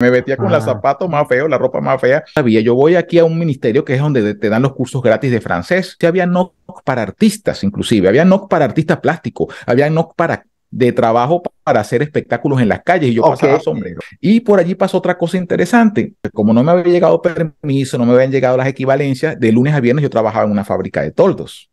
me metía con los ah. zapatos más feos, la ropa más fea. Sabía, yo voy aquí a un ministerio que es donde te dan los cursos gratis de francés. había NOC para artistas, inclusive, había NOC para artistas plásticos, había NOC para de trabajo para hacer espectáculos en las calles y yo pasaba sombrero. Y por allí pasó otra cosa interesante. Como no me había llegado permiso, no me habían llegado las equivalencias, de lunes a viernes yo trabajaba en una fábrica de toldos.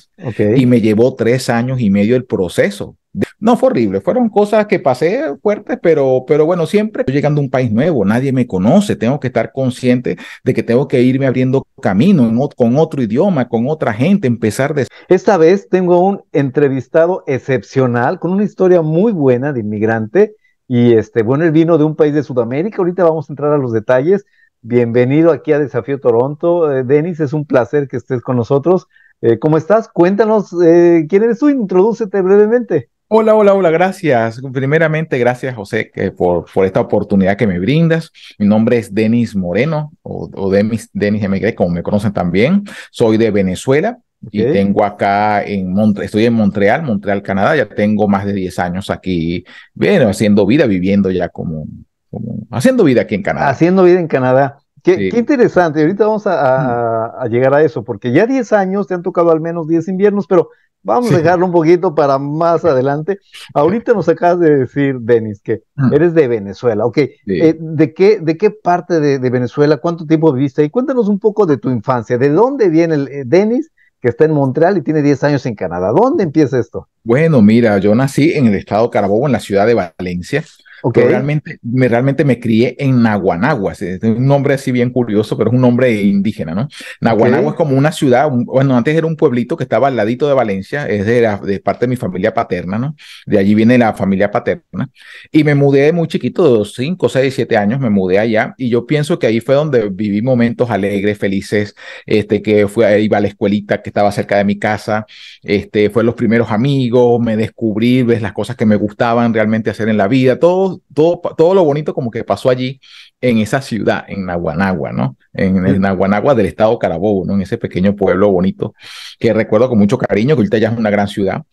Y me llevó tres años y medio el proceso. No fue horrible, fueron cosas que pasé fuertes, pero, pero bueno, siempre llegando a un país nuevo, nadie me conoce, tengo que estar consciente de que tengo que irme abriendo camino con otro idioma, con otra gente, empezar de... Esta vez tengo un entrevistado excepcional con una historia muy buena de inmigrante y este, bueno, él vino de un país de Sudamérica, ahorita vamos a entrar a los detalles. Bienvenido aquí a Desafío Toronto. Eh, Denis, es un placer que estés con nosotros. Eh, ¿Cómo estás? Cuéntanos eh, quién eres tú, introdúcete brevemente. Hola, hola, hola, gracias. Primeramente, gracias José por, por esta oportunidad que me brindas. Mi nombre es Denis Moreno o, Denis, Denis como me conocen también. Soy de Venezuela y tengo acá, en Montreal, estoy en Montreal, Montreal, Canadá. Ya tengo más de 10 años aquí, bueno, haciendo vida, viviendo ya como, como haciendo vida aquí en Canadá. Haciendo vida en Canadá. Qué, interesante, ahorita vamos mm. a, llegar a eso, porque ya 10 años, te han tocado al menos 10 inviernos, pero vamos a dejarlo un poquito para más adelante. Ahorita nos acabas de decir, Denis, que mm. eres de Venezuela, ok. Eh, ¿de, qué, ¿De qué parte de, Venezuela? ¿Cuánto tiempo viviste ahí? Cuéntanos un poco de tu infancia, ¿de dónde viene el, eh, Denis? que está en Montreal y tiene 10 años en Canadá. ¿Dónde empieza esto? Bueno, mira, yo nací en el estado Carabobo, en la ciudad de Valencia. Okay. realmente, me, realmente me crié en Naguanagua es un nombre así bien curioso, pero es un nombre indígena, ¿no? Nahuanagua es como una ciudad, bueno, antes era un pueblito que estaba al ladito de Valencia, es de, de parte de mi familia paterna, ¿no? De allí viene la familia paterna. Y me mudé de muy chiquito, de 5, 6, 7 años, me mudé allá y yo pienso que ahí fue donde viví momentos alegres, felices, este, que fui, iba a la escuelita que estaba cerca de mi casa, este, fue los primeros amigos, me descubrí, las cosas que me gustaban realmente hacer en la vida, todos todo, todo, lo bonito como que pasó allí en esa ciudad, en Naguanagua, ¿no? En el Naguanagua del estado Carabobo, ¿no? En ese pequeño pueblo bonito que recuerdo con mucho cariño, que ahorita ya es una gran ciudad.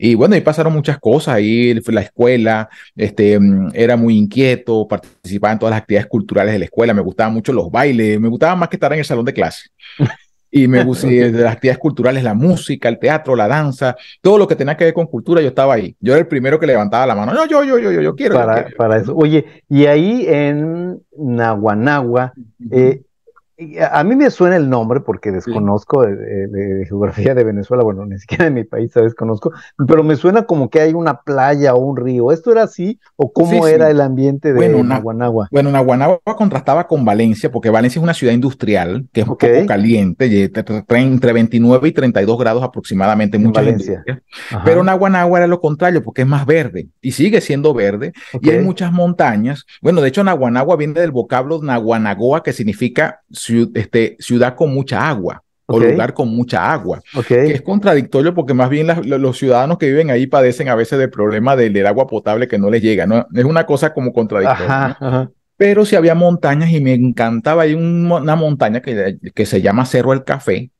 Y bueno, ahí pasaron muchas cosas, ahí la escuela, este, mm, era muy inquieto, participaba en todas las actividades culturales de la escuela, me gustaban mucho los bailes, me gustaba más que estar en el salón de clase. y me de las actividades culturales, la música, el teatro, la danza, todo lo que tenía que ver con cultura, yo estaba ahí. Yo era el primero que levantaba la mano. yo, yo, yo, yo, yo quiero. Para, eso. Oye, y ahí en Naguanagua, eh, a mí me suena el nombre porque desconozco de, geografía de Venezuela, bueno, ni siquiera en mi país ¿sabes? desconozco. pero me suena como que hay una playa o un río. ¿Esto era así o cómo era el ambiente de bueno, Naguanagua? Bueno, Naguanagua contrastaba con Valencia porque Valencia es una ciudad industrial que es un poco caliente, entre 29 y 32 grados aproximadamente Pero Naguanagua era lo contrario porque es más verde y sigue siendo verde y hay muchas montañas. Bueno, de hecho Naguanagua viene del vocablo Naguanagoa que significa este, ciudad con mucha agua o lugar con mucha agua. es contradictorio porque más bien los ciudadanos que viven ahí padecen a veces del problema del, agua potable que no les llega. Es una cosa como contradictoria. Pero si había montañas y me encantaba, hay una montaña que, que se llama Cerro El Café,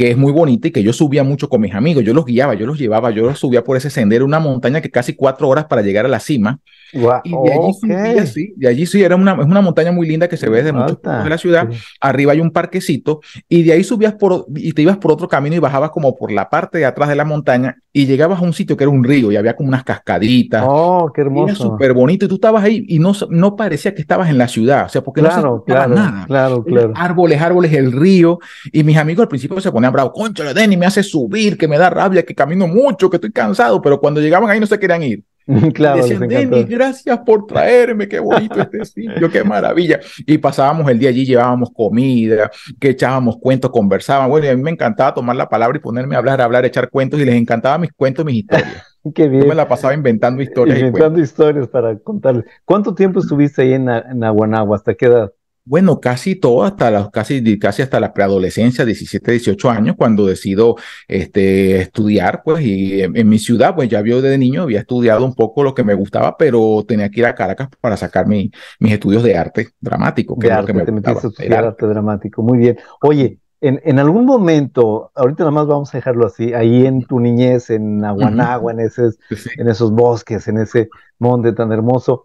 que es muy bonita y que yo subía mucho con mis amigos. Yo los guiaba, yo los llevaba, yo los subía por ese sendero, una montaña que casi cuatro horas para llegar a la cima. y de allí, sí, de allí sí, era una, es una montaña muy linda que se ve desde muchos de la ciudad. Arriba hay un parquecito y de ahí subías por, y te ibas por otro camino y bajabas como por la parte de atrás de la montaña y llegabas a un sitio que era un río y había como unas cascaditas. Oh, qué hermoso. Era súper bonito y tú estabas ahí y no, no parecía que estabas en la ciudad, o sea, porque no se nada. Claro, claro. Árboles, árboles, el río y mis amigos al principio se ponían bravo, concho, Denny me hace subir, que me da rabia, que camino mucho, que estoy cansado, pero cuando llegaban ahí no se querían ir. Claro, decían, Denny, gracias por traerme, qué bonito este sitio, qué maravilla. Y pasábamos el día allí, llevábamos comida, que echábamos cuentos, conversábamos. Bueno, a mí me encantaba tomar la palabra y ponerme a hablar, a hablar, echar cuentos, y les encantaba mis cuentos, mis historias. qué bien. Yo me la pasaba inventando historias. Inventando historias para contarles. ¿Cuánto tiempo estuviste ahí en, en Aguanagua? ¿Hasta qué edad? Bueno, casi todo, hasta las, casi, casi hasta la preadolescencia, 17, 18 años, cuando decido este, estudiar, pues, y en, mi ciudad, pues ya vio desde niño había estudiado un poco lo que me gustaba, pero tenía que ir a Caracas para sacar mis estudios de arte dramático, que es lo que me Estudiar arte. dramático, muy bien. Oye, en, en, algún momento, ahorita nada más vamos a dejarlo así, ahí en tu niñez, en Aguanagua, en, esos, en esos bosques, en ese monte tan hermoso,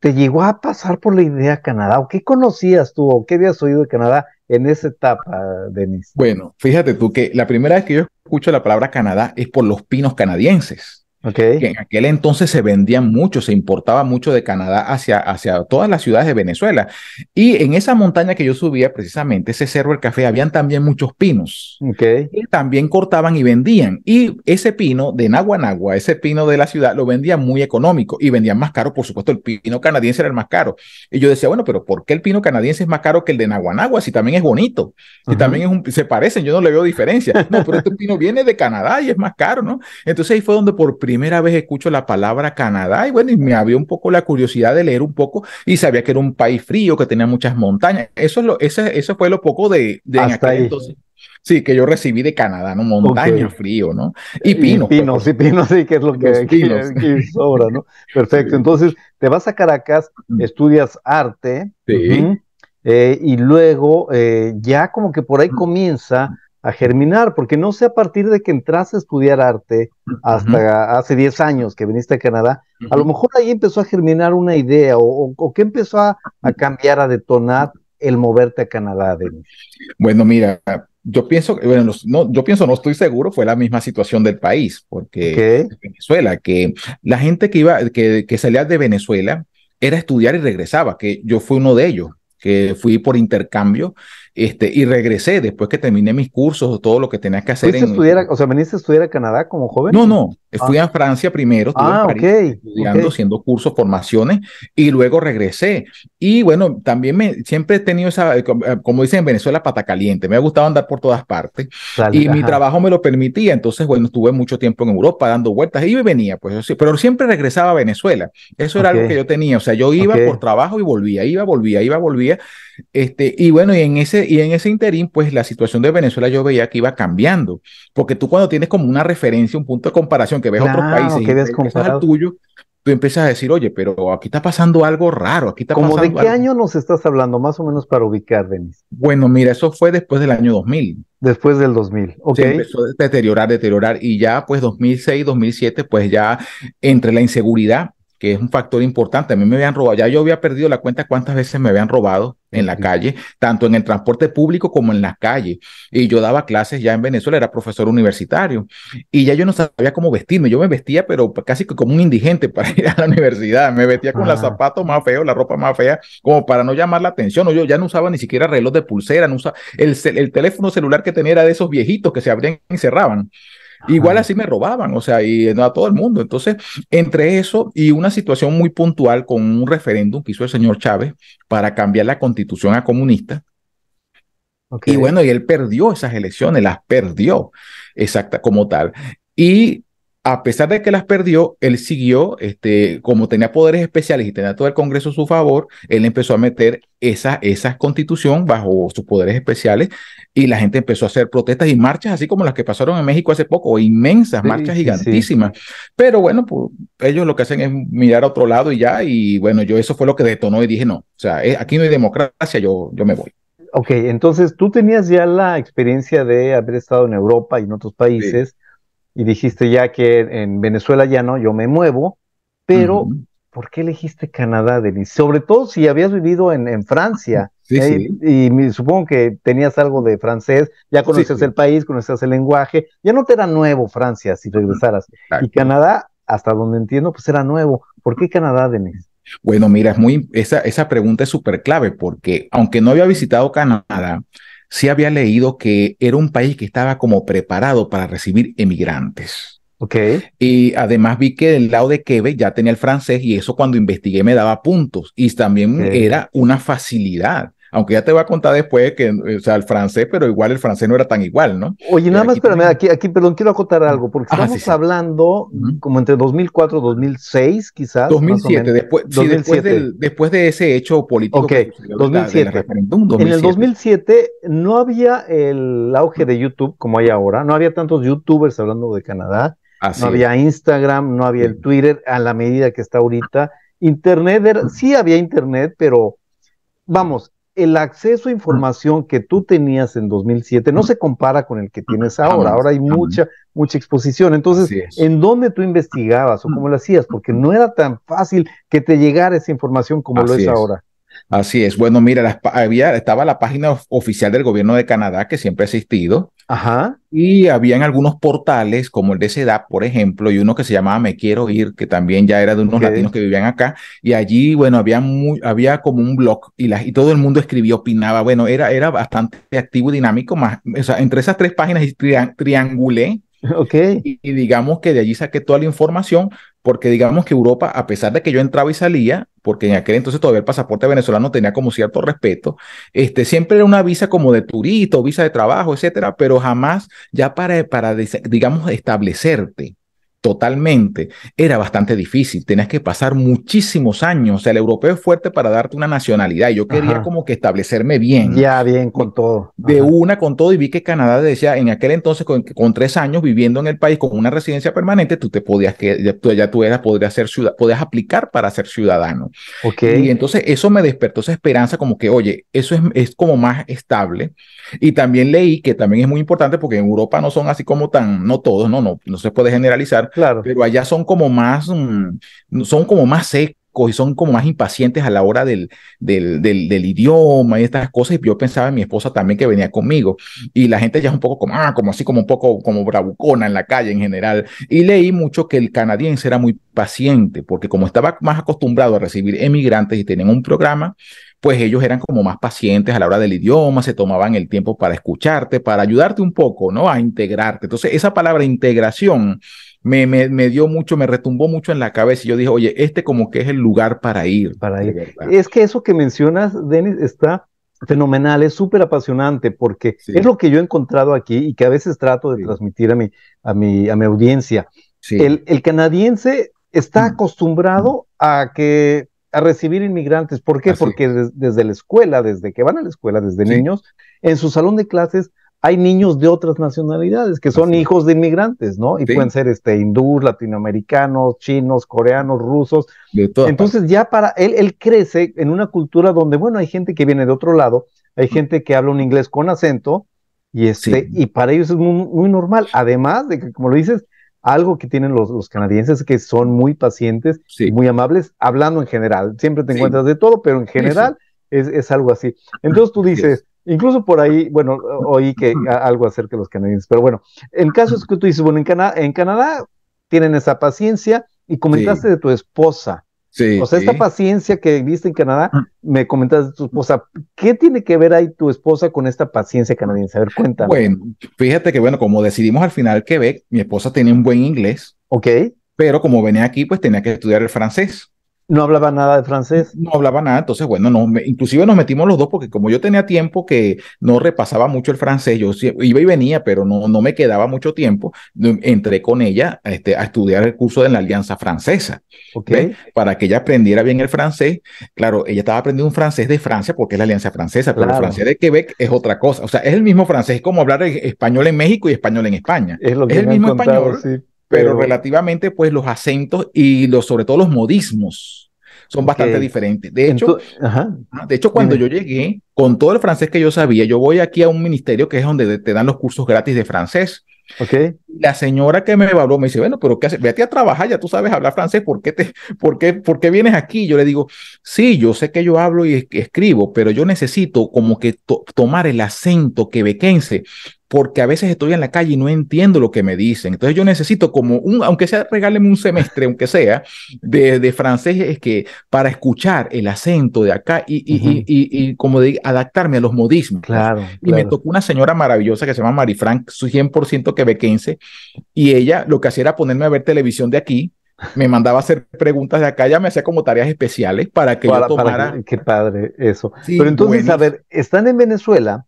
¿Te llegó a pasar por la idea Canadá? ¿O qué conocías tú o qué habías oído de Canadá en esa etapa, Denis? Bueno, fíjate tú que la primera vez que yo escucho la palabra Canadá es por los pinos canadienses. Okay. Que en aquel entonces se vendía mucho, se importaba mucho de Canadá hacia, hacia todas las ciudades de Venezuela. Y en esa montaña que yo subía, precisamente ese cerro del café, habían también muchos pinos okay. también cortaban y vendían. Y ese pino de Naguanagua, ese pino de la ciudad, lo vendían muy económico y vendían más caro. Por supuesto, el pino canadiense era el más caro. Y yo decía, bueno, pero ¿por qué el pino canadiense es más caro que el de Naguanagua? Si también es bonito, si también es un, se parecen, yo no le veo diferencia. No, pero este pino viene de Canadá y es más caro, ¿no? Entonces ahí fue donde por primera vez escucho la palabra Canadá y bueno, y me había un poco la curiosidad de leer un poco y sabía que era un país frío, que tenía muchas montañas. Eso, es lo, eso, eso fue lo poco de, de entonces. Sí, que yo recibí de Canadá, ¿no? Montaña, frío, ¿no? Y eh, Pino. Y pinos, sí, que es lo que, que, sobra, ¿no? Perfecto. Entonces, te vas a Caracas, estudias arte. Eh, y luego, eh, ya como que por ahí comienza a germinar, porque no sé a partir de que entraste a estudiar arte hasta hace 10 años que viniste a Canadá, a lo mejor ahí empezó a germinar una idea o, que empezó a, cambiar, a detonar el moverte a Canadá, Bueno, mira, yo pienso, bueno, no, yo pienso, no estoy seguro, fue la misma situación del país, porque Venezuela, que la gente que iba, que, que salía de Venezuela era estudiar y regresaba, que yo fui uno de ellos, que fui por intercambio este, y regresé después que terminé mis cursos o todo lo que tenía que hacer. En... o sea, ¿veniste a estudiar a Canadá como joven? No, no, Fui ah. a Francia primero, estuve ah, París, estudiando, haciendo cursos, formaciones, y luego regresé. Y bueno, también me, siempre he tenido esa, eh, eh, como dicen en Venezuela, pata caliente. Me ha gustado andar por todas partes. y mi trabajo me lo permitía. Entonces, bueno, estuve mucho tiempo en Europa dando vueltas, y venía, pues, pero siempre regresaba a Venezuela. Eso era lo algo que yo tenía. O sea, yo iba por trabajo y volvía, iba, volvía, iba, volvía. Este, y bueno, y en, ese, y en ese interín, pues la situación de Venezuela yo veía que iba cambiando. Porque tú cuando tienes como una referencia, un punto de comparación, que ves otro otros países que es tuyo, tú empiezas a decir, oye, pero aquí está pasando algo raro, aquí está ¿Cómo de qué año nos estás hablando, más o menos para ubicar, Denis? Bueno, mira, eso fue después del año 2000. Después del 2000, ok. empezó a deteriorar, deteriorar, y ya pues 2006, 2007, pues ya entre la inseguridad que es un factor importante. A mí me habían robado, ya yo había perdido la cuenta cuántas veces me habían robado en la calle, tanto en el transporte público como en la calle. Y yo daba clases ya en Venezuela, era profesor universitario. Y ya yo no sabía cómo vestirme. Yo me vestía, pero casi como un indigente para ir a la universidad. Me vestía con los zapatos más feos, la ropa más fea, como para no llamar la atención. O yo ya no usaba ni siquiera reloj de pulsera, no usaba el, el teléfono celular que tenía era de esos viejitos que se abrían y cerraban. Igual así me robaban, o sea, y a todo el mundo. Entonces, entre eso y una situación muy puntual con un referéndum que hizo el señor Chávez para cambiar la constitución a comunista, Y bueno, y él perdió esas elecciones, las perdió, exacta como tal. Y a pesar de que las perdió, él siguió, este, como tenía poderes especiales y tenía todo el Congreso a su favor, él empezó a meter esa, esa constitución bajo sus poderes especiales y la gente empezó a hacer protestas y marchas, así como las que pasaron en México hace poco, inmensas, marchas gigantísimas. Pero bueno, pues, ellos lo que hacen es mirar a otro lado y ya, y bueno, yo eso fue lo que detonó y dije, no, o sea, eh, aquí no hay democracia, yo, yo me voy. Ok, entonces tú tenías ya la experiencia de haber estado en Europa y en otros países y dijiste ya que en Venezuela ya no, yo me muevo, pero ¿por qué elegiste Canadá, Denis? Sobre todo si habías vivido en, Francia. ¿eh? Y, supongo que tenías algo de francés, ya conoces el país, conoces el lenguaje, ya no te era nuevo Francia si regresaras. Y Canadá, hasta donde entiendo, pues era nuevo. ¿Por qué Canadá, Denis? Bueno, mira, muy, esa, esa pregunta es súper clave porque aunque no había visitado Canadá, sí había leído que era un país que estaba como preparado para recibir emigrantes. Okay. Y además vi que del lado de Quebec ya tenía el francés y eso cuando investigué me daba puntos y también era una facilidad. Aunque ya te voy a contar después que, eh, o sea, el francés, pero igual el francés no era tan igual, ¿no? Oye, nada más, espérame, aquí, aquí, perdón, quiero acotar algo, porque ah, estamos hablando como entre 2004, 2006, quizás. 2007, después, después, de ese hecho político. Ok, 2007. En el 2007 no había el auge de YouTube como hay ahora, no había tantos YouTubers hablando de Canadá. no había Instagram, no había el Twitter a la medida que está ahorita. Internet, sí había Internet, pero vamos, el acceso a información que tú tenías en 2007 no se compara con el que tienes ahora. Ahora hay mucha, mucha exposición. Entonces, ¿en dónde tú investigabas o cómo lo hacías? Porque no era tan fácil que te llegara esa información como lo es, ahora. Así es. Bueno, mira, había, estaba la página oficial del gobierno de Canadá, que siempre ha existido. Ajá. Y habían algunos portales, como el de SEDAP, por ejemplo, y uno que se llamaba Me Quiero Ir, que también ya era de unos latinos que vivían acá. Y allí, bueno, había, había como un blog y, la, y todo el mundo escribía, opinaba. Bueno, era, era bastante activo y dinámico. Más, o sea, entre esas tres páginas triangulé ok y, digamos que de allí saqué toda la información porque digamos que Europa, a pesar de que yo entraba y salía, porque en aquel entonces todavía el pasaporte venezolano tenía como cierto respeto, este, siempre era una visa como de turista, visa de trabajo, etcétera, pero jamás ya para, para digamos, establecerte totalmente, era bastante difícil. Tenías que pasar muchísimos años. O sea, el europeo es fuerte para darte una nacionalidad. Yo quería como que establecerme bien. Ya, bien, con todo. De una, con todo. Y vi que Canadá decía, en aquel entonces, con, tres años viviendo en el país con una residencia permanente, tú te podías, que ya tú, ya tú eras, podrías ser ciudad, podías aplicar para ser ciudadano. Ok. Y entonces eso me despertó esa esperanza como que, oye, eso es, es como más estable. Y también leí que también es muy importante porque en Europa no son así como tan, no todos, no, no, no se puede generalizar Claro. Pero allá son como más, mm, son como más secos y son como más impacientes a la hora del, del, idioma y estas cosas. Y yo pensaba en mi esposa también que venía conmigo. Y la gente ya es un poco como, ah, como así, como un poco como bravucona en la calle en general. Y leí mucho que el canadiense era muy paciente, porque como estaba más acostumbrado a recibir emigrantes y tienen un programa, pues ellos eran como más pacientes a la hora del idioma, se tomaban el tiempo para escucharte, para ayudarte un poco, ¿no? A integrarte. Entonces, esa palabra integración me, me, dio mucho, me retumbó mucho en la cabeza y yo dije, oye, este como que es el lugar para ir. Para ir. Es que eso que mencionas, Denis, está fenomenal, es súper apasionante porque es lo que yo he encontrado aquí y que a veces trato de transmitir a mi, a mi, a mi audiencia. El, canadiense está mm. acostumbrado a que a recibir inmigrantes. ¿Por qué? Porque desde la escuela, desde que van a la escuela, desde niños, en su salón de clases hay niños de otras nacionalidades que son hijos de inmigrantes, ¿no? Y pueden ser este latinoamericanos, chinos, coreanos, rusos. De Entonces ya para él, él crece en una cultura donde, bueno, hay gente que viene de otro lado, hay mm. gente que habla un inglés con acento, y este, y para ellos es muy, normal. Además de que, como lo dices, algo que tienen los, los canadienses que son muy pacientes, muy amables, hablando en general. Siempre te encuentras de todo, pero en general es, es, algo así. Entonces tú dices, Incluso por ahí, bueno, oí que algo acerca de los canadienses, pero bueno, el caso es que tú dices, bueno, en, en Canadá tienen esa paciencia y comentaste de tu esposa. Sí, o sea, esta paciencia que viste en Canadá, me comentaste de tu esposa. ¿Qué tiene que ver ahí tu esposa con esta paciencia canadiense? A ver, cuéntame. Bueno, fíjate que, bueno, como decidimos al final Quebec, mi esposa tenía un buen inglés. Ok. Pero como venía aquí, pues tenía que estudiar el francés. No hablaba nada de francés. No hablaba nada, entonces bueno, no, me, inclusive nos metimos los dos porque como yo tenía tiempo que no repasaba mucho el francés, yo iba y venía, pero no, me quedaba mucho tiempo, entré con ella este, a estudiar el curso de la Alianza Francesa, okay. para que ella aprendiera bien el francés. Claro, ella estaba aprendiendo un francés de Francia porque es la Alianza Francesa, pero el francés de Quebec es otra cosa, o sea, es el mismo francés, es como hablar eh, español en México y español en España. Es, el mismo español pero, relativamente pues los acentos y los, sobre todo los modismos son bastante diferentes. De hecho, ah, de hecho cuando yo llegué, con todo el francés que yo sabía, yo voy aquí a un ministerio que es donde te dan los cursos gratis de francés. La señora que me evaluó me dice, bueno, pero ¿qué haces? Vete a trabajar, ya tú sabes hablar francés, ¿por qué, te, por, qué, ¿por qué vienes aquí? Yo le digo, sí, yo sé que yo hablo y escribo, pero yo necesito como que tomar el acento quebequense porque a veces estoy en la calle y no entiendo lo que me dicen. Entonces yo necesito como un, aunque sea regáleme un semestre, aunque sea, de, francés, es que para escuchar el acento de acá y, y, y, como de adaptarme a los modismos. Pues. Claro, y me tocó una señora maravillosa que se llama su 100% quebequense, y ella lo que hacía era ponerme a ver televisión de aquí me mandaba hacer preguntas de acá, ya me hacía como tareas especiales para que para, yo qué padre eso. pero entonces, a ver, están en Venezuela,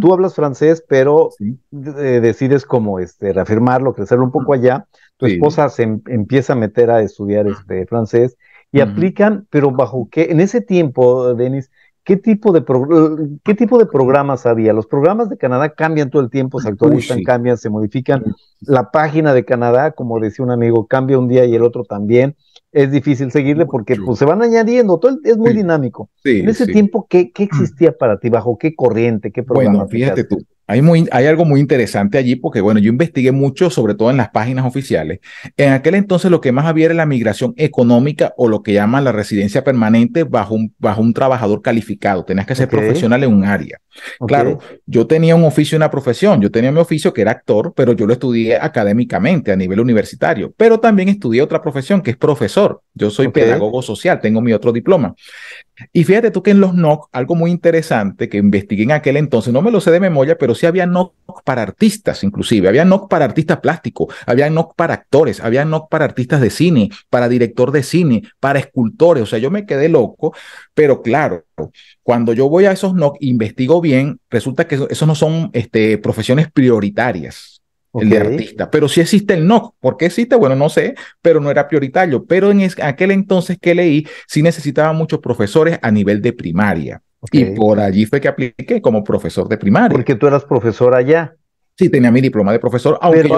tú hablas francés, pero eh, decides como este, reafirmarlo, crecerlo un poco allá. Tu esposa se em, empieza a meter a estudiar ah. este francés y aplican, pero bajo qué, en ese tiempo, Denis, ¿Qué tipo, de ¿Qué tipo de programas había? Los programas de Canadá cambian todo el tiempo, se actualizan, cambian, se modifican. La página de Canadá, como decía un amigo, cambia un día y el otro también. Es difícil seguirle porque pues, se van añadiendo, todo es muy dinámico. en ese tiempo, ¿qué, ¿qué, mm. existía para ti? ¿Bajo qué corriente? ¿Qué programa? fíjate tú, hay, hay algo muy interesante allí porque, bueno, yo investigué mucho, sobre todo en las páginas oficiales. En aquel entonces lo que más había era la migración económica o lo que llaman la residencia permanente bajo un, bajo un trabajador calificado. Tenías que ser profesional en un área. Claro, yo tenía un oficio y una profesión. Yo tenía mi oficio que era actor, pero yo lo estudié académicamente a nivel universitario. Pero también estudié otra profesión que es profesor. Yo soy pedagogo social, tengo mi otro diploma. Y fíjate tú que en los NOC, algo muy interesante que investigué en aquel entonces, no me lo sé de memoria, pero sí había NOC para artistas, inclusive. Había NOC para artistas plásticos, había NOC para actores, había NOC para artistas de cine, para director de cine, para escultores. O sea, yo me quedé loco, pero claro, cuando yo voy a esos NOC, investigo bien, resulta que esos no son este, profesiones prioritarias el de artista. Pero sí existe el NOC. ¿Por qué existe? Bueno, no sé, pero no era prioritario. Pero en aquel entonces que leí, sí necesitaba muchos profesores a nivel de primaria. Y por allí fue que apliqué como profesor de primaria. Porque tú eras profesor allá. Sí, tenía mi diploma de profesor, aunque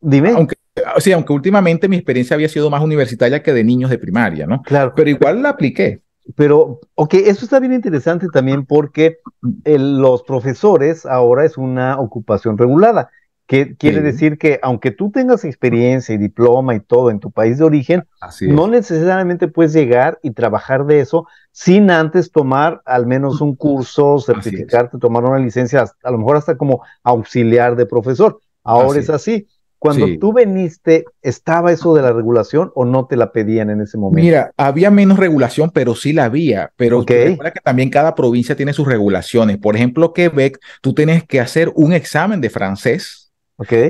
Aunque, ah, sí, aunque últimamente mi experiencia había sido más universitaria que de niños de primaria, ¿no? Claro. Pero igual la apliqué. Pero, ok, eso está bien interesante también porque los profesores ahora es una ocupación regulada que quiere decir que aunque tú tengas experiencia y diploma y todo en tu país de origen, no necesariamente puedes llegar y trabajar de eso sin antes tomar al menos un curso, certificarte, tomar una licencia, a lo mejor hasta como auxiliar de profesor. Ahora es así. Cuando tú veniste, ¿estaba eso de la regulación o no te la pedían en ese momento? Mira, había menos regulación, pero sí la había. Pero recuerda que también cada provincia tiene sus regulaciones. Por ejemplo, Quebec, tú tienes que hacer un examen de francés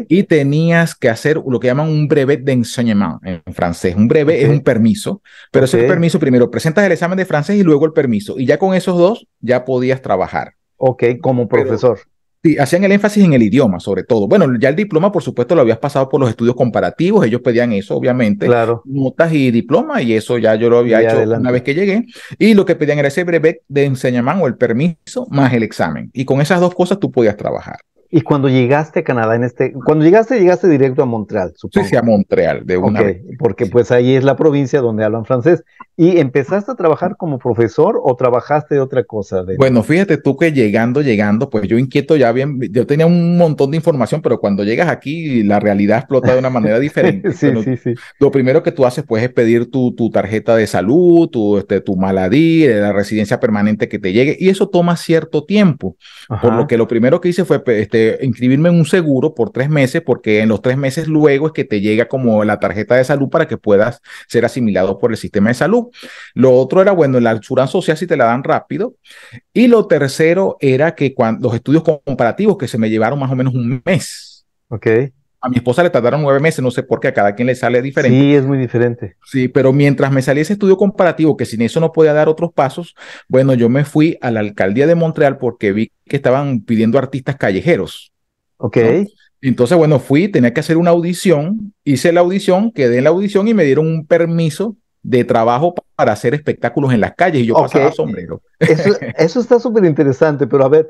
y tenías que hacer lo que llaman un brevet de en francés. Un brevet es un permiso, pero ese permiso primero presentas el examen de francés y luego el permiso. Y ya con esos dos ya podías trabajar. Ok, como profesor. hacían el énfasis en el idioma, sobre todo. Bueno, ya el diploma, por supuesto, lo habías pasado por los estudios comparativos, ellos pedían eso, obviamente. Claro. Notas y diploma, y eso ya yo lo había hecho una vez que llegué. Y lo que pedían era ese brevet de o el permiso más el examen. Y con esas dos cosas tú podías trabajar. Y cuando llegaste a Canadá, en este, cuando llegaste, llegaste directo a Montreal, supongo. Sí, sí, a Montreal, de una vez. Porque pues ahí es la provincia donde hablan francés. ¿Y empezaste a trabajar como profesor o trabajaste de otra cosa? Bueno, fíjate tú que llegando, llegando, pues yo inquieto ya bien, yo tenía un montón de información, pero cuando llegas aquí la realidad explota de una manera diferente. sí, sí, sí. Lo primero que tú haces pues es pedir tu, tu tarjeta de salud, tu, este, tu maladí, eh, la residencia permanente que te llegue, y eso toma cierto tiempo. Por lo que lo primero que hice fue este, inscribirme en un seguro por tres meses, porque en los tres meses luego es que te llega como la tarjeta de salud para que puedas ser asimilado por el sistema de salud. Lo otro era, bueno, la altura social si te la dan rápido. Y lo tercero era que cuando, los estudios comparativos que se me llevaron más o menos un mes. Ok. A mi esposa le tardaron nueve meses, no sé por qué, a cada quien le sale diferente. Sí, es muy diferente. Sí, pero mientras me salía ese estudio comparativo, que sin eso no podía dar otros pasos, bueno, yo me fui a la alcaldía de Montreal porque vi que estaban pidiendo artistas callejeros. Ok. Entonces, bueno, fui, tenía que hacer una audición, hice la audición, quedé en la audición y me dieron un permiso de trabajo para hacer espectáculos en las calles y yo pasaba sombrero. Eso, eso está súper interesante, pero a ver,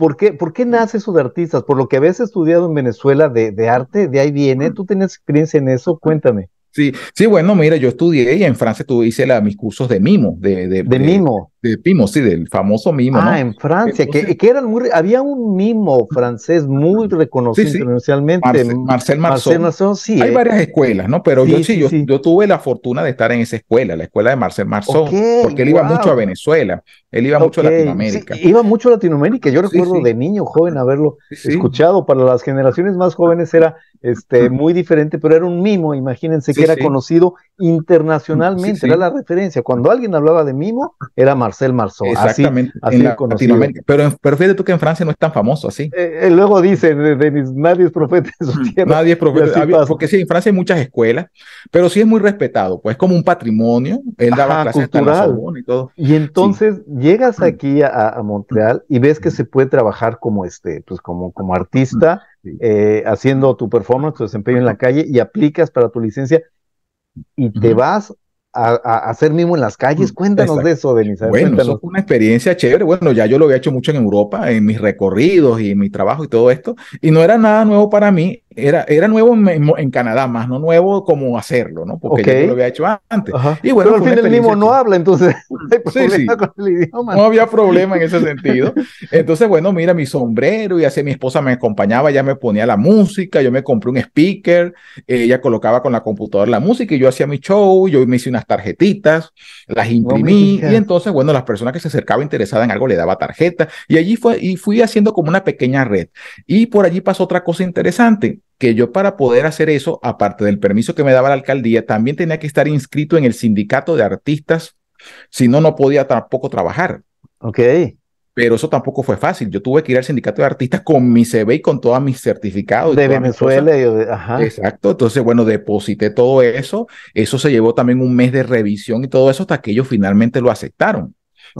¿Por qué, ¿Por qué nace eso de artistas? Por lo que habías estudiado en Venezuela de, de arte, de ahí viene. ¿Tú tenías experiencia en eso? Cuéntame. Sí, sí, bueno, mira, yo estudié y en Francia tuve, hice mis cursos de mimo. De, de, mimo? De, Pimo, mimo, sí, del famoso mimo. Ah, en Francia, que, que, eran muy, había un mimo francés muy reconocido internacionalmente. Marcel, Marceau. Marcel Marceau sí, Hay eh. varias escuelas, ¿no? Pero yo sí, yo, tuve la fortuna de estar en esa escuela, la escuela de Marcel Marceau, porque él iba mucho a Venezuela, él iba mucho a Latinoamérica. iba mucho a Latinoamérica, yo recuerdo de niño, joven, haberlo escuchado. Para las generaciones más jóvenes era este, muy diferente, pero era un mimo, imagínense que era conocido internacionalmente, era la referencia. Cuando alguien hablaba de mimo, era Marcel Marceau. Exactamente, así, Pero, fíjate tú que en Francia no es tan famoso así. Eh, eh, luego dicen, Denis, nadie es profeta en su tierra. Nadie es profeta, porque sí, en Francia hay muchas escuelas, pero sí es muy respetado, pues como un patrimonio. Él cultural. y entonces llegas mm. aquí a, Montreal y ves que se puede trabajar como este, pues como, como artista eh, haciendo tu performance, tu desempeño en la calle y aplicas para tu licencia y te vas a, hacer mismo en las calles. Cuéntanos de eso, Denise. Bueno, Cuéntanos. fue una experiencia chévere. Bueno, ya yo lo había hecho mucho en Europa, en mis recorridos y en mi trabajo y todo esto, y no era nada nuevo para mí era, era nuevo en, Canadá, más no nuevo como hacerlo, ¿no? Porque yo lo había hecho antes. Y bueno, al fin el mismo no habla, entonces no, sí, no había problema en ese sentido. Entonces, bueno, mira mi sombrero y así mi esposa me acompañaba, ya me ponía la música, yo me compré un speaker, ella colocaba con la computadora la música y yo hacía mi show, yo me hice unas tarjetitas, las oh, imprimí y entonces, bueno, las personas que se acercaban interesadas en algo le daba tarjeta y allí fue, y fui haciendo como una pequeña red. Y por allí pasó otra cosa interesante que yo para poder hacer eso, aparte del permiso que me daba la alcaldía, también tenía que estar inscrito en el sindicato de artistas, si no, no podía tampoco trabajar. Ok. Pero eso tampoco fue fácil. Yo tuve que ir al sindicato de artistas con mi CV y con todos mis certificados. De Venezuela. Y de, ajá. Exacto. Entonces, bueno, deposité todo eso. Eso se llevó también un mes de revisión y todo eso hasta que ellos finalmente lo aceptaron.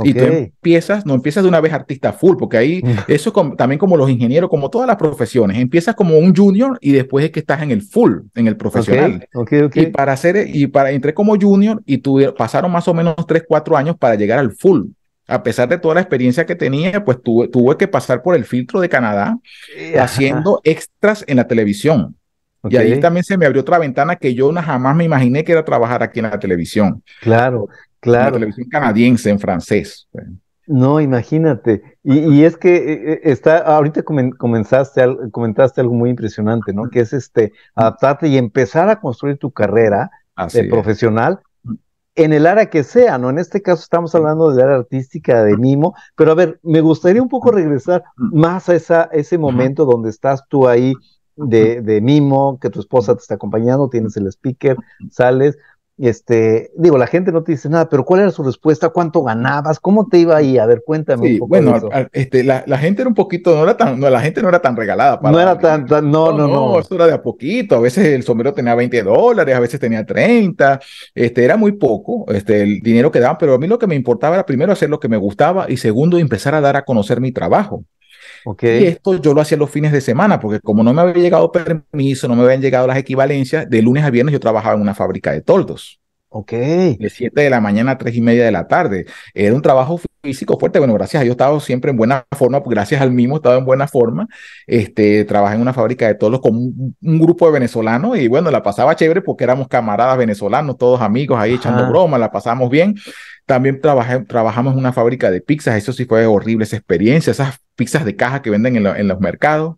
Y tú empiezas, no empiezas de una vez artista full, porque ahí eso también como los ingenieros, como todas las profesiones, empiezas como un junior y después es que estás en el full, en el profesional. y para hacer, y para entré como junior y pasaron más o menos 3, 4 años para llegar al full. A pesar de toda la experiencia que tenía, pues tuve, que pasar por el filtro de Canadá haciendo extras en la televisión. Y ahí también se me abrió otra ventana que yo jamás me imaginé que era trabajar aquí en la televisión. Claro. Claro. la televisión canadiense, en francés. Pues. No, imagínate. Y, es que eh, eh, está, ahorita comenzaste, comentaste algo muy impresionante, ¿no? Que es este, adaptarte y empezar a construir tu carrera eh, profesional en el área que sea, ¿no? En este caso estamos hablando de área artística, de mimo, pero a ver, me gustaría un poco regresar más a ese momento donde estás tú ahí de, de mimo, que tu esposa te está acompañando, tienes el speaker, sales, y este, digo, la gente no te dice nada, pero ¿cuál era su respuesta? ¿Cuánto ganabas? ¿Cómo te iba ahí? A ver, cuéntame un poco. Bueno, este, la, gente era un poquito, no era tan, no, la gente no era tan regalada. Para no era tan, no, no, no, no, Eso era de a poquito. A veces el sombrero tenía 20 dólares, a veces tenía 30. Este, era muy poco este, el dinero que daban, pero a mí lo que me importaba era primero hacer lo que me gustaba y segundo empezar a dar a conocer mi trabajo. Y esto yo lo hacía los fines de semana, porque como no me había llegado permiso, no me habían llegado las equivalencias, de lunes a viernes yo trabajaba en una fábrica de toldos. Ok. De 7 de la mañana a 3 y media de la tarde. Era un trabajo físico fuerte. Bueno, gracias a Dios estaba siempre en buena forma, pues, gracias al mismo estaba en buena forma. Este, trabajé en una fábrica de toldos con un, grupo de venezolanos y bueno, la pasaba chévere porque éramos camaradas venezolanos, todos amigos ahí echando broma, la pasamos bien. También trabajé, trabajamos en una fábrica de pizzas, eso sí fue horrible esa experiencia, esas pizzas de caja que venden en, los mercados.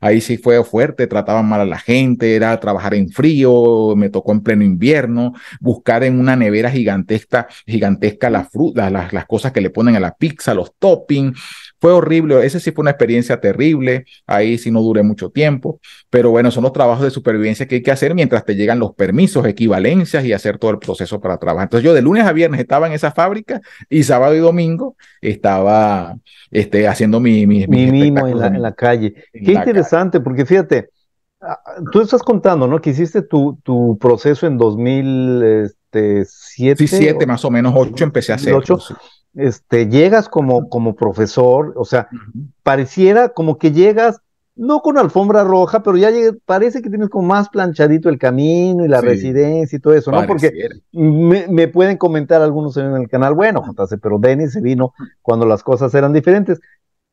Ahí sí fue fuerte, trataban mal a la gente, era trabajar en frío, me tocó en pleno invierno, buscar en una nevera gigantesca, gigantesca las frutas, las, las cosas que le ponen a la pizza, los toppings fue horrible, ese sí fue una experiencia terrible, ahí sí no duré mucho tiempo, pero bueno, son los trabajos de supervivencia que hay que hacer mientras te llegan los permisos, equivalencias y hacer todo el proceso para trabajar. Entonces yo de lunes a viernes estaba en esa fábrica y sábado y domingo estaba este, haciendo mi... mi, mi mimo en la, calle. Qué interesante, porque fíjate, ah, tú estás contando, ¿no? Que hiciste tu, tu proceso en 2007. Este, sí, 7 más o menos, 8 empecé a hacer. 8, este, llegas como, como profesor, o sea, pareciera como que llegas, no con alfombra roja, pero ya parece que tienes como más planchadito el camino y la residencia y todo eso, ¿no? Porque me, pueden comentar algunos en el canal, bueno, pero Denis se vino cuando las cosas eran diferentes.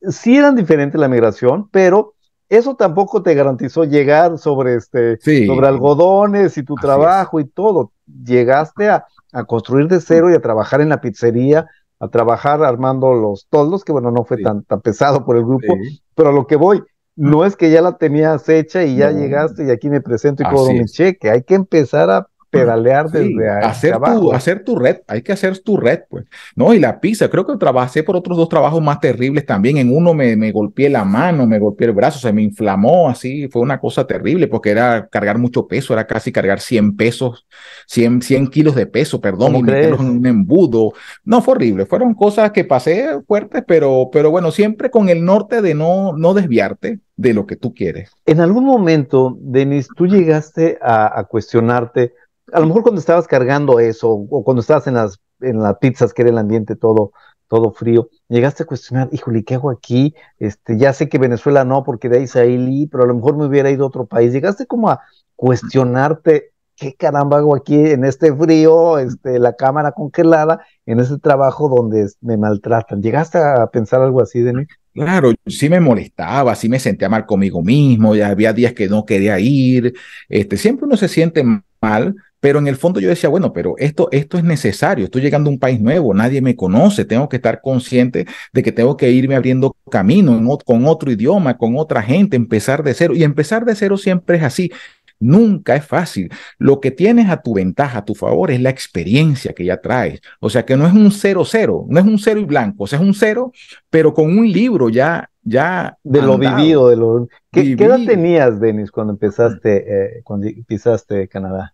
Sí eran diferentes la migración, pero eso tampoco te garantizó llegar sobre este sobre algodones y tu trabajo y todo. Llegaste a, a, construir de cero y a trabajar en la pizzería a trabajar armando los toldos, que bueno, no fue tan, tan, pesado por el grupo, pero lo que voy, no mm. es que ya la tenías hecha y ya llegaste y aquí me presento y cobro mi cheque, hay que empezar a pedalear desde hacer Tu, hacer tu red, hay que hacer tu red, pues. No, y la pizza, creo que trabajé por otros dos trabajos más terribles también. En uno me, me golpeé la mano, me golpeé el brazo, se me inflamó así, fue una cosa terrible porque era cargar mucho peso, era casi cargar 100 pesos, 100, kilos de peso, perdón, y meterlos en un embudo. No, fue horrible, fueron cosas que pasé fuertes, pero, pero bueno, siempre con el norte de no, no desviarte, de lo que tú quieres. En algún momento, Denis, tú llegaste a, cuestionarte a lo mejor cuando estabas cargando eso o cuando estabas en las, en las pizzas, que era el ambiente todo, todo frío, llegaste a cuestionar, híjole, ¿qué hago aquí? Este, ya sé que Venezuela no, porque de ahí salí, pero a lo mejor me hubiera ido a otro país. Llegaste como a cuestionarte, ¿qué caramba hago aquí en este frío, este, la cámara congelada, en ese trabajo donde me maltratan? ¿Llegaste a pensar algo así, de mí? Claro, sí me molestaba, sí me sentía mal conmigo mismo, ya había días que no quería ir, este, siempre uno se siente mal pero en el fondo yo decía, bueno, pero esto, esto es necesario, estoy llegando a un país nuevo, nadie me conoce, tengo que estar consciente de que tengo que irme abriendo camino con otro idioma, con otra gente, empezar de cero. Y empezar de cero siempre es así. Nunca es fácil. Lo que tienes a tu ventaja, a tu favor, es la experiencia que ya traes. O sea que no es un cero cero, no es un cero y blanco, o sea, es un cero, pero con un libro ya, ya de lo vivido, de lo. ¿Qué, ¿qué edad tenías, Denis, cuando empezaste, eh, cuando pisaste Canadá?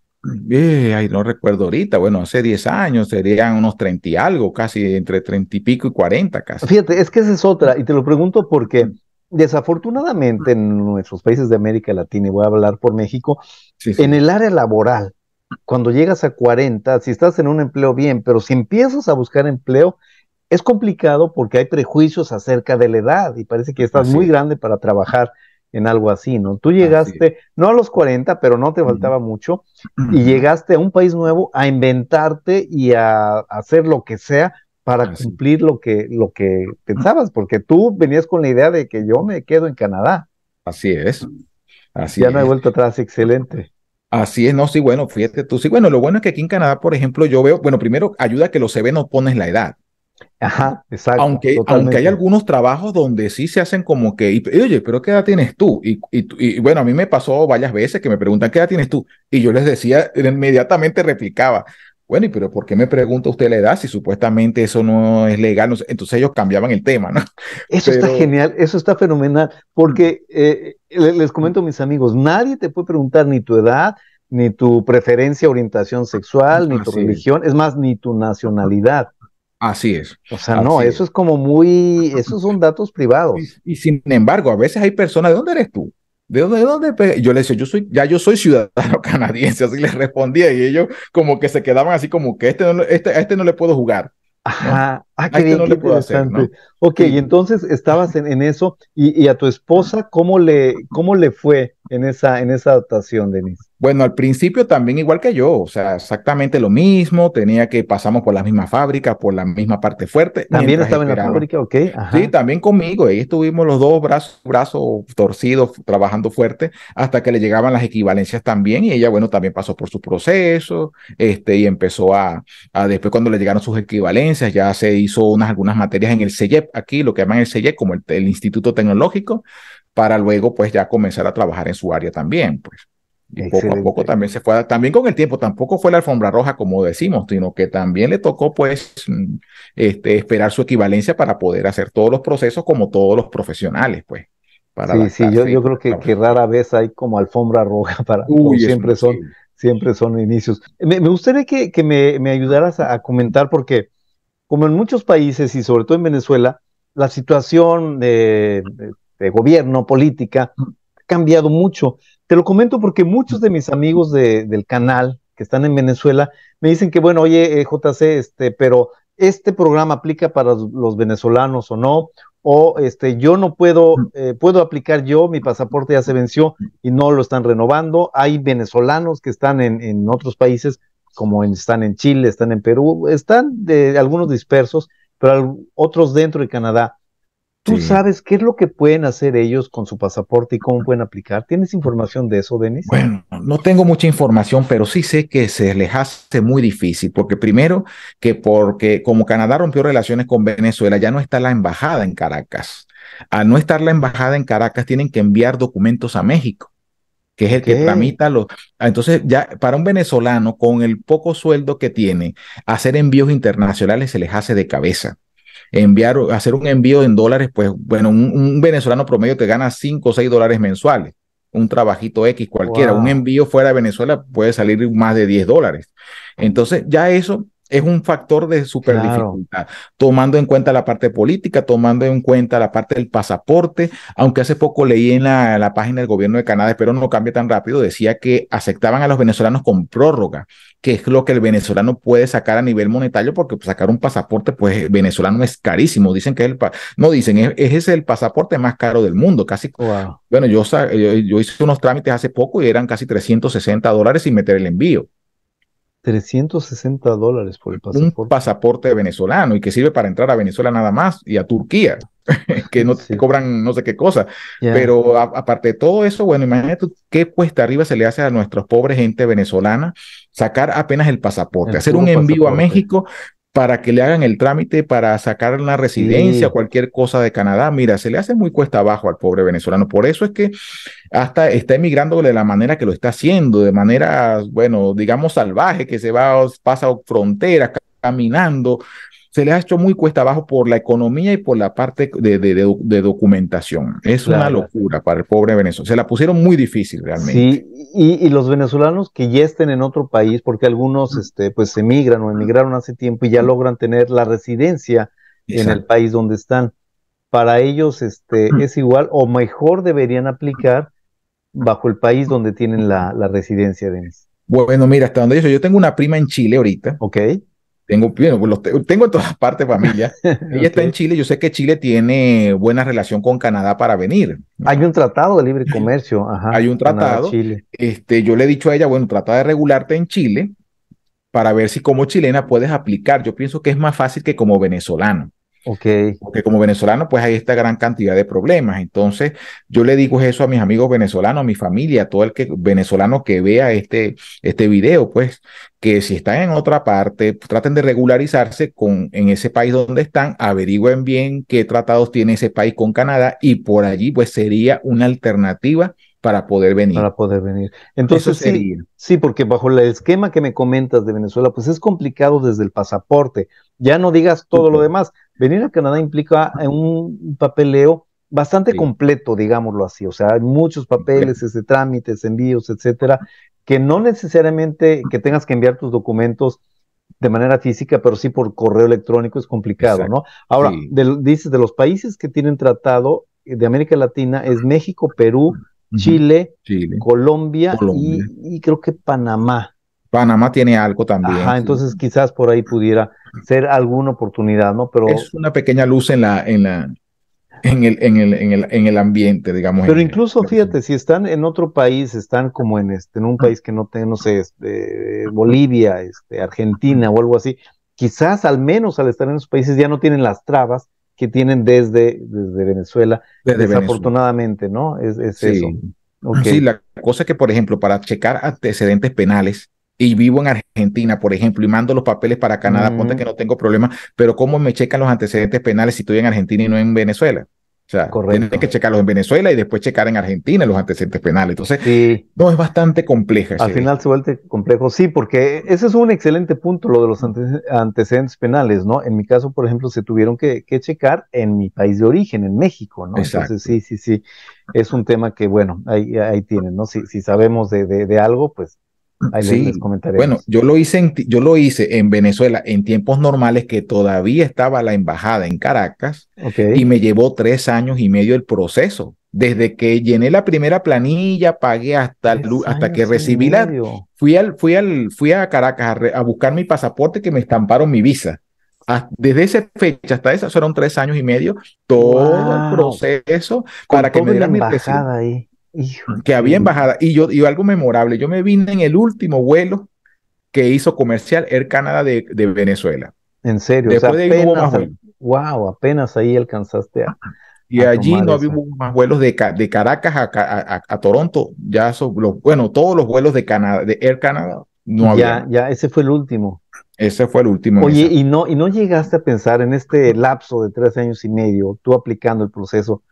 Eh, ay, no recuerdo ahorita, bueno, hace 10 años serían unos 30 y algo, casi entre 30 y pico y 40 casi. Fíjate, es que esa es otra, y te lo pregunto porque mm. desafortunadamente en nuestros países de América Latina, y voy a hablar por México, en el área laboral, cuando llegas a 40, si estás en un empleo bien, pero si empiezas a buscar empleo, es complicado porque hay prejuicios acerca de la edad y parece que estás muy grande para trabajar en algo así, ¿no? Tú llegaste, no a los 40, pero no te faltaba mucho, y llegaste a un país nuevo a inventarte y a, hacer lo que sea para cumplir lo que, lo que pensabas, porque tú venías con la idea de que yo me quedo en Canadá. Así es. Así ya no he vuelto atrás, excelente. Así es, no, sí, bueno, fíjate tú, sí, bueno, lo bueno es que aquí en Canadá, por ejemplo, yo veo, bueno, primero ayuda que los ve no pones la edad, Ajá, exacto. Aunque, hay algunos trabajos donde sí se hacen como que, oye, pero ¿qué edad tienes tú? Y, bueno, a mí me pasó varias veces que me preguntan, ¿qué edad tienes tú? Y yo les decía, eh, inmediatamente replicaba, bueno, ¿y pero por qué me pregunta usted la edad si supuestamente eso no es legal? Entonces ellos cambiaban el tema, ¿no? Eso está genial, eso está fenomenal, porque eh, eh, les comento a mis amigos, nadie te puede preguntar ni tu edad, ni tu preferencia, orientación sexual, ni tu religión, es más, ni tu nacionalidad. Así es. O sea, no, eso es. como muy, esos son datos privados. Y, sin embargo, a veces hay personas, ¿de dónde eres tú? ¿De dónde, de dónde? Yo le decía, yo soy, ya yo soy ciudadano canadiense, así le respondía y ellos como que se quedaban así como que este no, este, a este no le puedo jugar. Ajá, Ah, qué, bien, interesante. Ok, y entonces estabas en, eso. Y, a tu esposa cómo le, cómo le fue en esa, en esa adaptación, Denise? Bueno, al principio también igual que yo, o sea, exactamente lo mismo. Tenía que pasamos por la misma fábrica, por la misma parte fuerte. También estaba en la fábrica, ok. Sí, también conmigo. Ahí estuvimos los dos brazos, torcidos, trabajando fuerte, hasta que le llegaban las equivalencias también. Y ella, bueno, también pasó por su proceso, este, y empezó a, a después cuando le llegaron sus equivalencias, ya se hizo hizo unas, algunas materias en el CEYEP, aquí lo que llaman el CEYEP como el, Instituto Tecnológico, para luego pues ya comenzar a trabajar en su área también, pues. Y poco a poco también se fue, también con el tiempo, tampoco fue la alfombra roja como decimos, sino que también le tocó pues mm, este, esperar su equivalencia para poder hacer todos los procesos como todos los profesionales, pues. sí, sí, yo, yo creo que, que, rara vez hay como alfombra roja para, Uy, siempre son, siempre son inicios. Me, gustaría que, que me, me, ayudaras a, a comentar porque como en muchos países y sobre todo en Venezuela, la situación de, gobierno, política, ha cambiado mucho. Te lo comento porque muchos de mis amigos del canal que están en Venezuela me dicen que, bueno, oye, eh, JC, este, pero este programa aplica para los venezolanos o no, o este, yo no puedo, eh, puedo aplicar yo, mi pasaporte ya se venció y no lo están renovando. Hay venezolanos que están en otros países como están en Chile, están en Perú, están de, algunos dispersos, pero otros dentro de Canadá. ¿Tú sabes qué es lo que pueden hacer ellos con su pasaporte y cómo pueden aplicar? ¿Tienes información de eso, Denis? Bueno, no tengo mucha información, pero sí sé que se les hace muy difícil, porque primero que porque como Canadá rompió relaciones con Venezuela, ya no está la embajada en Caracas. Al no estar la embajada en Caracas, tienen que enviar documentos a México que es el que tramita los... Ah, entonces, ya para un venezolano, con el poco sueldo que tiene, hacer envíos internacionales se les hace de cabeza enviar, hacer un envío en dólares, pues bueno, un, venezolano promedio te gana 5 o 6 dólares mensuales, un trabajito X cualquiera, un envío fuera de Venezuela puede salir más de 10 dólares. Entonces, ya eso es un factor de super dificultad, tomando en cuenta la parte política, tomando en cuenta la parte del pasaporte, aunque hace poco leí en la, página del gobierno de Canadá, espero no cambie tan rápido, decía que aceptaban a los venezolanos con prórroga, que es lo que el venezolano puede sacar a nivel monetario, porque sacar un pasaporte, pues venezolano es carísimo, dicen que es el, no dicen, es, es el pasaporte más caro del mundo, casi. Bueno, yo, yo, yo hice unos trámites hace poco y eran casi 360 dólares sin meter el envío. 360 dólares por el pasaporte. Un pasaporte venezolano y que sirve para entrar a Venezuela nada más y a Turquía, que no te cobran no sé qué cosa. Pero aparte de todo eso, bueno, imagínate qué cuesta arriba se le hace a nuestros pobres gente venezolana sacar apenas el pasaporte, hacer un envío a México, para que le hagan el trámite para sacar la residencia cualquier cosa de Canadá. Mira, se le hace muy cuesta abajo al pobre venezolano. Por eso es que hasta está emigrando de la manera que lo está haciendo, de manera, bueno, digamos salvaje, que se va, pasa fronteras caminando, se les ha hecho muy cuesta abajo por la economía y por la parte de, documentación. Es una locura para el pobre Venezuela. Se la pusieron muy difícil realmente. Sí, y, los venezolanos que ya estén en otro país, porque algunos este, pues emigran o emigraron hace tiempo y ya logran tener la residencia en el país donde están. Para ellos este, es igual o mejor deberían aplicar bajo el país donde tienen la, la residencia, Denis. Bueno, mira, hasta donde yo yo tengo una prima en Chile ahorita. Ok tengo, pues, tengo en todas partes familia. Ella está en Chile. Yo sé que Chile tiene buena relación con Canadá para venir. Hay un tratado de libre comercio. Hay un tratado. Este, yo le he dicho a ella, bueno, trata de regularte en Chile para ver si como chilena puedes aplicar. Yo pienso que es más fácil que como venezolano. Okay. Porque como venezolano, pues hay esta gran cantidad de problemas. Entonces, yo le digo eso a mis amigos venezolanos, a mi familia, a todo el que, venezolano que vea este, este video, pues que si están en otra parte, traten de regularizarse con, en ese país donde están, averigüen bien qué tratados tiene ese país con Canadá y por allí, pues sería una alternativa para poder venir. Para poder venir. Entonces, Sí, sí, porque bajo el esquema que me comentas de Venezuela, pues es complicado desde el pasaporte. Ya no digas todo lo demás. Venir a Canadá implica eh, un papeleo bastante completo, digámoslo así. O sea, hay muchos papeles, ese, trámites, envíos, etcétera, que no necesariamente que tengas que enviar tus documentos de manera física, pero sí por correo electrónico es complicado, ¿no? Ahora, dices, de los países que tienen tratado eh, de América Latina es México, Perú, Chile, Colombia, Y, creo que Panamá. Panamá tiene algo también. Ajá, entonces quizás por ahí pudiera ser alguna oportunidad, ¿no? Pero es una pequeña luz en la en la en el, en el, en el, ambiente, digamos. Pero incluso, fíjate, si están en otro país, están como en este, en un país que no tiene, no sé, este, Bolivia, este, Argentina o algo así, quizás al menos al estar en esos países ya no tienen las trabas que tienen desde, desde Venezuela, desafortunadamente, ¿no? Es, eso. Sí, la cosa es que, por ejemplo, para checar antecedentes penales, y vivo en Argentina, por ejemplo, y mando los papeles para Canadá, ponte que no tengo problema, pero ¿cómo me checan los antecedentes penales si estoy en Argentina y no en Venezuela? O sea, Correcto. que checarlos en Venezuela y después checar en Argentina los antecedentes penales. Entonces, no es bastante compleja. Al final se vuelve complejo, sí, porque ese es un excelente punto, lo de los antecedentes penales, ¿no? En mi caso, por ejemplo, se tuvieron que, checar en mi país de origen, en México, ¿no? Exacto. Entonces, sí, sí, sí, es un tema que, bueno, ahí, ahí tienen, ¿no? Si, si sabemos de, de, de algo, pues sí, bueno, yo lo, hice en, yo lo hice en Venezuela en tiempos normales que todavía estaba la embajada en Caracas y me llevó tres años y medio el proceso. Desde que llené la primera planilla, pagué hasta, hasta que recibí la... Fui, al, fui, al, fui a Caracas a, buscar mi pasaporte que me estamparon mi visa desde esa fecha hasta esa fueron tres años y medio todo el proceso para que me dieran mi que había embajada. Y yo, y algo memorable, yo me vine en el último vuelo que hizo comercial Air Canada de, Venezuela. En serio, después de ahí hubo más vuelos. Wow, apenas ahí alcanzaste Y allí no había más vuelos de, de Caracas a, Toronto. Ya son los, bueno, todos los vuelos de Canadá, de Air Canada, no había. Ya, ya, ese fue el último. Ese fue el último. Oye, y no, y no llegaste a pensar en este lapso de tres años y medio, tú aplicando el proceso,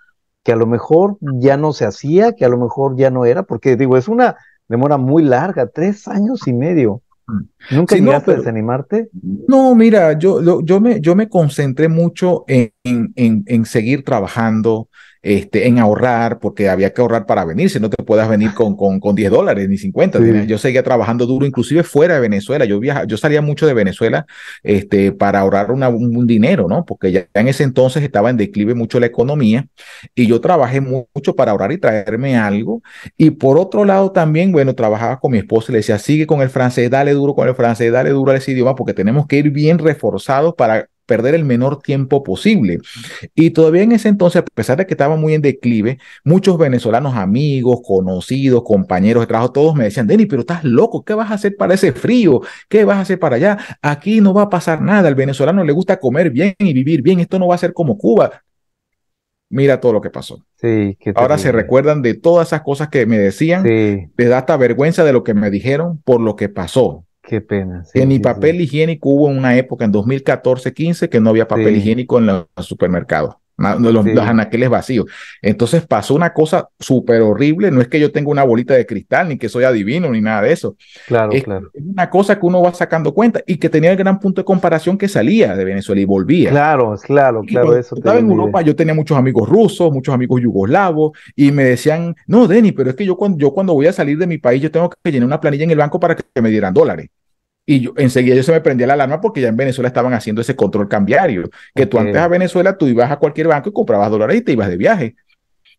que a lo mejor ya no se hacía, que a lo mejor ya no era, porque digo, es una demora muy larga, tres años y medio. Mm. ¿Nunca sí, a desanimarte? No, mira, yo, yo, me, yo me concentré mucho en, en, en seguir trabajando, este, en ahorrar, porque había que ahorrar para venir, si no te puedas venir con, con, con 10 dólares ni 50. Yo seguía trabajando duro, inclusive fuera de Venezuela. Yo, viajaba yo salía mucho de Venezuela este, para ahorrar un, dinero, ¿no? Porque ya en ese entonces estaba en declive mucho la economía y yo trabajé mucho para ahorrar y traerme algo. Y por otro lado también, bueno, trabajaba con mi esposa y le decía, sigue con el francés, dale duro con el francés, dale duro a ese idioma, porque tenemos que ir bien reforzados para perder el menor tiempo posible. Y todavía en ese entonces, a pesar de que estaba muy en declive, muchos venezolanos amigos, conocidos, compañeros de trabajo, todos me decían, Denny, pero estás loco, ¿qué vas a hacer para ese frío? ¿Qué vas a hacer para allá? Aquí no va a pasar nada, al venezolano le gusta comer bien y vivir bien, esto no va a ser como Cuba. Mira todo lo que pasó. Ahora se recuerdan de todas esas cosas que me decían, sí. da hasta vergüenza de lo que me dijeron por lo que pasó. Qué pena. En papel higiénico hubo en una época, en 2014-15, que no había papel higiénico en los supermercados. Los, anaqueles vacíos. Entonces pasó una cosa súper horrible. No es que yo tenga una bolita de cristal, ni que soy adivino, ni nada de eso. Claro, es, claro. Es una cosa que uno va sacando cuenta y que tenía el gran punto de comparación que salía de Venezuela y volvía. Claro, claro, claro. Eso estaba en Europa, yo tenía muchos amigos rusos, muchos amigos yugoslavos y me decían, no, Denny, pero es que yo cuando, yo cuando voy a salir de mi país, yo tengo que llenar una planilla en el banco para que me dieran dólares. Y yo, enseguida yo se me prendía la alarma porque ya en Venezuela estaban haciendo ese control cambiario, que tú antes a Venezuela tú ibas a cualquier banco y comprabas dólares y te ibas de viaje.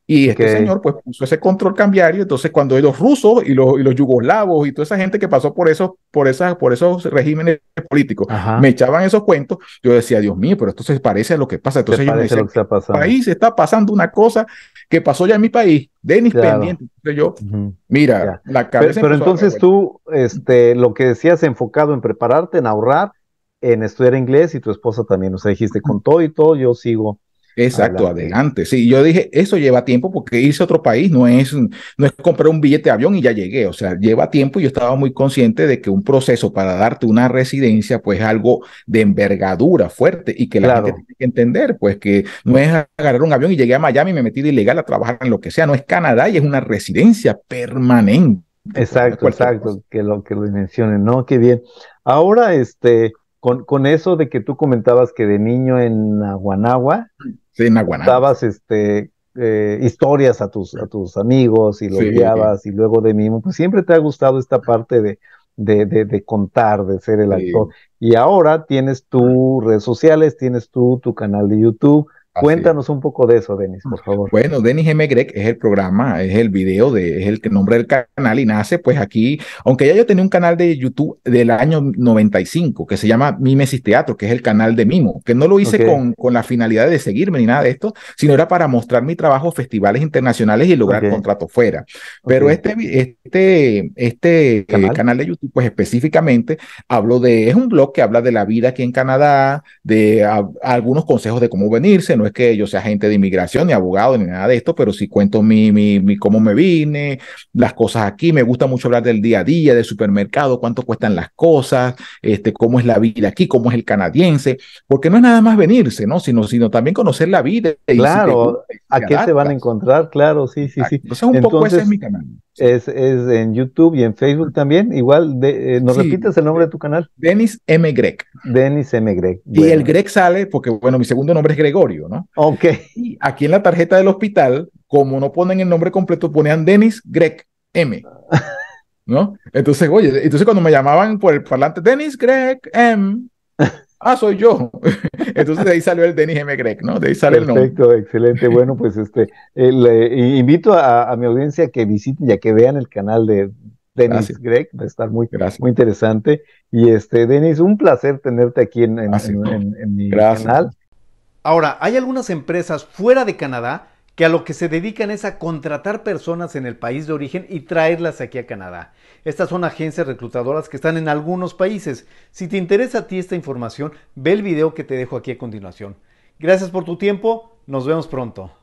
Y este señor pues puso ese control cambiario, entonces cuando los rusos y los, y los yugoslavos y toda esa gente que pasó por esos, por esas, por esos regímenes políticos me echaban esos cuentos, yo decía, Dios mío, pero esto se parece a lo que pasa. Entonces yo me decía, este país está pasando una cosa que pasó ya en mi país, Denis pendiente. Entonces yo, mira, la cabeza... Pero, pero entonces tú, este, lo que decías enfocado en prepararte, en ahorrar, en estudiar inglés y tu esposa también, o sea, dijiste, con todo y todo yo sigo Exacto, adelante. Sí, yo dije, eso lleva tiempo porque irse a otro país no es, no es comprar un billete de avión y ya llegué. O sea, lleva tiempo y yo estaba muy consciente de que un proceso para darte una residencia, pues algo de envergadura fuerte y que la gente tiene que entender, pues que no es agarrar un avión y llegué a Miami y me metí ilegal a trabajar en lo que sea. No es Canadá y es una residencia permanente. Exacto, exacto, que lo que lo mencionen, ¿no? Qué bien. Ahora, este, con, con eso de que tú comentabas que de niño en Guanagua, Sí, Dabas este, eh, historias a tus, a tus amigos y lo y luego de mimo. Pues siempre te ha gustado esta parte de, de, de, de contar, de ser el actor. Y ahora tienes tus redes sociales, tienes tú tu canal de YouTube Cuéntanos un poco de eso, Denis, por favor. Bueno, Denis M. Greg es el programa, es el video, de, es el que nombre del canal y nace pues aquí, aunque ya yo tenía un canal de YouTube del año 95 que se llama Mimesis Teatro, que es el canal de Mimo, que no lo hice con, con la finalidad de seguirme ni nada de esto, sino era para mostrar mi trabajo festivales internacionales y lograr contratos fuera. Pero este, este, este, este ¿Canal? de YouTube pues específicamente hablo de, es un blog que habla de la vida aquí en Canadá, de algunos consejos de cómo venirse, no es que yo sea gente de inmigración, ni abogado, ni nada de esto, pero si cuento mi, cómo me vine, las cosas aquí. Me gusta mucho hablar del día a día, del supermercado, cuánto cuestan las cosas, este, cómo es la vida aquí, cómo es el canadiense, porque no es nada más venirse, ¿no? Sino, sino también conocer la vida. claro, ¿a qué se van a encontrar? Claro, sí, sí, sí. Entonces, un poco ese es mi canal. Es, en YouTube y en Facebook también. Igual, de, eh, ¿nos el nombre de tu canal? Denis M. Greg. Denis M. Greg. Y el Greg sale porque, bueno, mi segundo nombre es Gregorio, ¿no? Ok. aquí en la tarjeta del hospital, como no ponen el nombre completo, ponían Denis Greg M. ¿No? Entonces, oye, entonces cuando me llamaban por el parlante, Denis Greg M. ah, soy yo. Entonces de ahí salió el Denis M. Gregg, ¿no? De ahí sale el nombre. Perfecto, excelente. Bueno, pues este, eh, invito a, mi audiencia que visiten y a que vean el canal de Denis Greg, va a estar muy, interesante. Y este, Denis, un placer tenerte aquí en, ah, mi canal. Ahora, hay algunas empresas fuera de Canadá que a lo que se dedican es a contratar personas en el país de origen y traerlas aquí a Canadá. Estas son agencias reclutadoras que están en algunos países. Si te interesa a ti esta información, ve el video que te dejo aquí a continuación. Gracias por tu tiempo, nos vemos pronto.